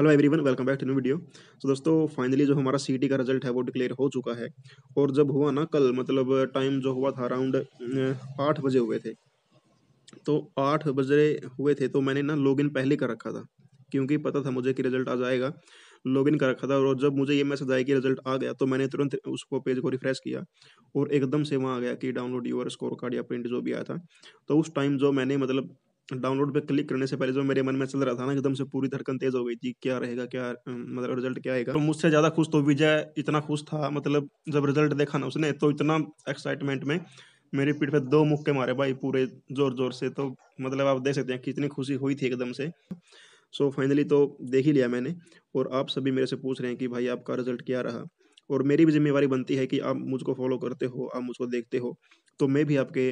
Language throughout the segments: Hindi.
hello everyone welcome back to new video तो दोस्तों फाइनली जो हमारा सी का रिजल्ट है वो डिक्लेयर हो चुका है और जब हुआ ना कल मतलब टाइम जो हुआ था अराउंड आठ बजे हुए थे तो आठ बजे हुए थे तो मैंने ना लॉगिन पहले कर रखा था क्योंकि पता था मुझे कि रिजल्ट आ जाएगा लॉगिन कर रखा था और जब मुझे ये मैसेज आया कि रिजल्ट आ गया तो मैंने तुरंत उसको पेज को रिफ्रेश किया और एकदम से वहाँ आ गया कि डाउनलोड यूर स्कोर कार्ड या प्रिंट जो भी आया था तो उस टाइम जो मैंने मतलब डाउनलोड पे क्लिक करने से पहले जो मेरे मन में चल रहा था ना एकदम से पूरी धड़कन तेज हो गई थी क्या रहेगा क्या मतलब रिजल्ट क्या आएगा तो मुझसे ज़्यादा खुश तो विजय इतना खुश था मतलब जब रिजल्ट देखा ना उसने तो इतना एक्साइटमेंट में मेरी पीठ पे दो मुक्के मारे भाई पूरे जोर जोर से तो मतलब आप देख सकते हैं कितनी खुशी हुई थी एकदम से सो so, फाइनली तो देख ही लिया मैंने और आप सभी मेरे से पूछ रहे हैं कि भाई आपका रिजल्ट क्या रहा और मेरी भी जिम्मेवारी बनती है कि आप मुझको फॉलो करते हो आप मुझको देखते हो तो मैं भी आपके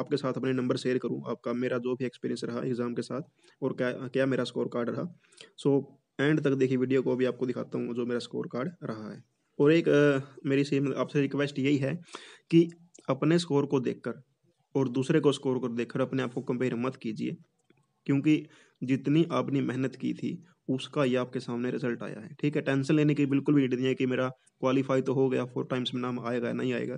आपके साथ अपने नंबर शेयर करूँ आपका मेरा जो भी एक्सपीरियंस रहा एग्ज़ाम के साथ और क्या क्या मेरा स्कोर कार्ड रहा सो एंड तक देखिए वीडियो को भी आपको दिखाता हूँ जो मेरा स्कोर कार्ड रहा है और एक मेरी सेम आपसे रिक्वेस्ट यही है कि अपने स्कोर को देखकर और दूसरे को स्कोर को देखकर अपने आप को कंपेयर मत कीजिए क्योंकि जितनी आपने मेहनत की थी उसका ये आपके सामने रिजल्ट आया है ठीक है टेंशन लेने की बिल्कुल भी नहीं है कि मेरा क्वालिफाई तो हो गया फोर टाइम्स में नाम आएगा नहीं आएगा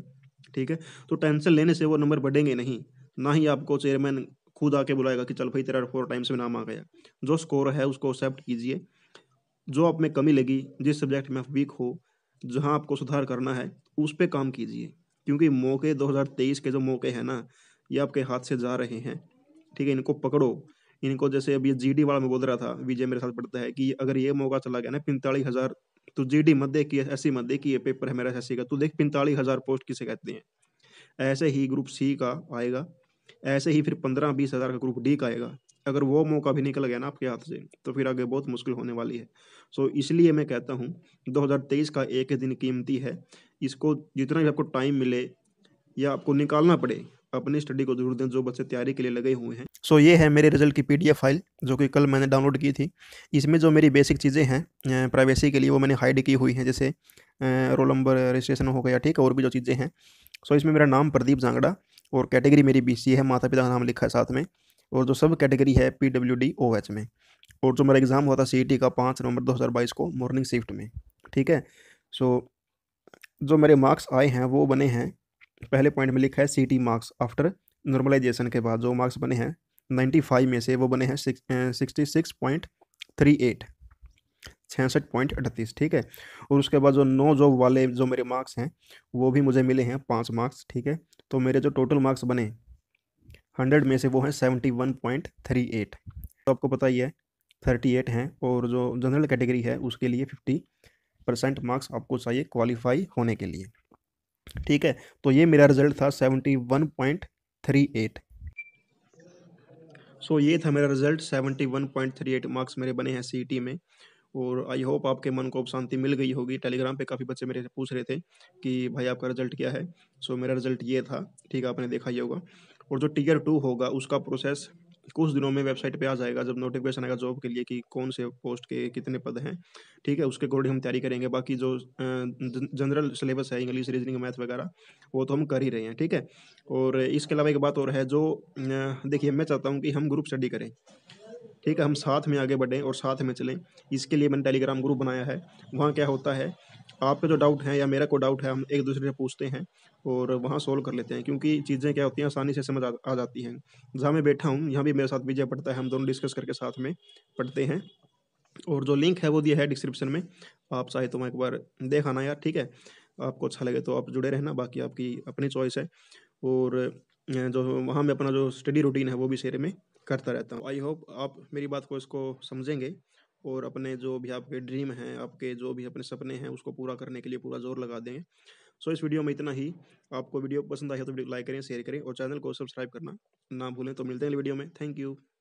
ठीक है तो टेंशन लेने से वो नंबर बढ़ेंगे नहीं ना ही आपको चेयरमैन खुद आके बुलाएगा कि चल भाई तेरा फोर टाइम्स में नाम आ गया जो स्कोर है उसको एक्सेप्ट कीजिए जो आप में कमी लगी जिस सब्जेक्ट में आप वीक हो जहाँ आपको सुधार करना है उस पर काम कीजिए क्योंकि मौके 2023 के जो मौके हैं ना ये आपके हाथ से जा रहे हैं ठीक है इनको पकड़ो इनको जैसे अभी जीडी वाला मैं बोल रहा था विजय मेरे साथ पढ़ता है कि अगर ये मौका चला गया ना पैंतालीस हजार तो जी डी मत देख एस मत की ये पेपर है मेरा एस का तो देख पैंतालीस हजार पोस्ट किसे कहते हैं ऐसे ही ग्रुप सी का आएगा ऐसे ही फिर पंद्रह बीस हजार का ग्रुप डी का आएगा अगर वो मौका भी निकल गया ना आपके हाथ से तो फिर आगे बहुत मुश्किल होने वाली है सो इसलिए मैं कहता हूँ 2023 का एक दिन कीमती है इसको जितना भी आपको टाइम मिले या आपको निकालना पड़े अपनी स्टडी को जरूर दें जो बच्चे तैयारी के लिए लगे हुए हैं सो so, ये है मेरे रिजल्ट की पीडीएफ फाइल जो कि कल मैंने डाउनलोड की थी इसमें जो मेरी बेसिक चीज़ें हैं प्राइवेसी के लिए वो मैंने हाइड की हुई हैं जैसे रोल नंबर रजिस्ट्रेशन हो गया ठीक है और भी जो चीज़ें हैं सो so, इसमें मेरा नाम प्रदीप जांगड़ा और कैटेगरी मेरी बी है माता पिता का नाम लिखा है साथ में और जो सब कैटेगरी है P W D O H में और जो मेरा एग्ज़ाम हुआ था सी e का पाँच नवंबर दो को मॉर्निंग शिफ्ट में ठीक है सो so, जो मेरे मार्क्स आए हैं वो बने हैं पहले पॉइंट में लिखा है C T marks after normalization के बाद जो मार्क्स बने हैं नाइन्टी फाइव में से वो बने हैं sixty six point three eight छियासठ पॉइंट अड़तीस ठीक है और उसके बाद जो नौ जॉब वाले जो मेरे मार्क्स हैं वो भी मुझे मिले हैं पाँच मार्क्स ठीक है तो मेरे जो टोटल मार्क्स बने हंड्रेड में से वो हैं seventy one point three eight तो आपको पता ही है थर्टी एट हैं और जो जनरल कैटेगरी है उसके लिए फिफ्टी परसेंट मार्क्स आपको चाहिए क्वालिफाई होने के लिए ठीक है तो ये मेरा रिजल्ट था seventy one point three eight so ये था मेरा result seventy one point three eight marks मेरे बने हैं सी e में और आई होप आपके मन को अब शांति मिल गई होगी टेलीग्राम पे काफ़ी बच्चे मेरे से पूछ रहे थे कि भाई आपका रिजल्ट क्या है सो so, मेरा रिजल्ट ये था ठीक है आपने देखा ही होगा और जो टीयर टू होगा उसका प्रोसेस कुछ दिनों में वेबसाइट पे आ जाएगा जब नोटिफिकेशन आएगा जॉब के लिए कि कौन से पोस्ट के कितने पद हैं ठीक है उसके अकॉर्डिंग हम तैयारी करेंगे बाकी जो जनरल सिलेबस है इंग्लिश रीजनिंग मैथ वगैरह वो तो हम कर ही रहे हैं ठीक है और इसके अलावा एक बात और है जो देखिए मैं चाहता हूँ कि हम ग्रुप स्टडी करें ठीक है हम साथ में आगे बढ़ें और साथ में चलें इसके लिए मैंने टेलीग्राम ग्रुप बनाया है वहाँ क्या होता है आपके जो डाउट हैं या मेरा कोई डाउट है हम एक दूसरे से पूछते हैं और वहाँ सोल्व कर लेते हैं क्योंकि चीज़ें क्या होती हैं आसानी से समझ आ, आ जाती हैं जहाँ मैं बैठा हूँ यहाँ भी मेरे साथ विजय पढ़ता है हम दोनों डिस्कस करके साथ में पढ़ते हैं और जो लिंक है वो दिया है डिस्क्रिप्शन में आप चाहे तो मैं एक बार देख आना यार ठीक है आपको अच्छा लगे तो आप जुड़े रहना बाकी आपकी अपनी चॉइस है और जो वहाँ में अपना जो स्टडी रूटीन है वो भी शेयर में करता रहता हूँ आई होप आप मेरी बात को इसको समझेंगे और अपने जो भी आपके ड्रीम हैं आपके जो भी अपने सपने हैं उसको पूरा करने के लिए पूरा जोर लगा दें सो so, इस वीडियो में इतना ही आपको वीडियो पसंद आया तो वीडियो लाइक करें शेयर करें और चैनल को सब्सक्राइब करना ना भूलें तो मिलते हैं वीडियो में थैंक यू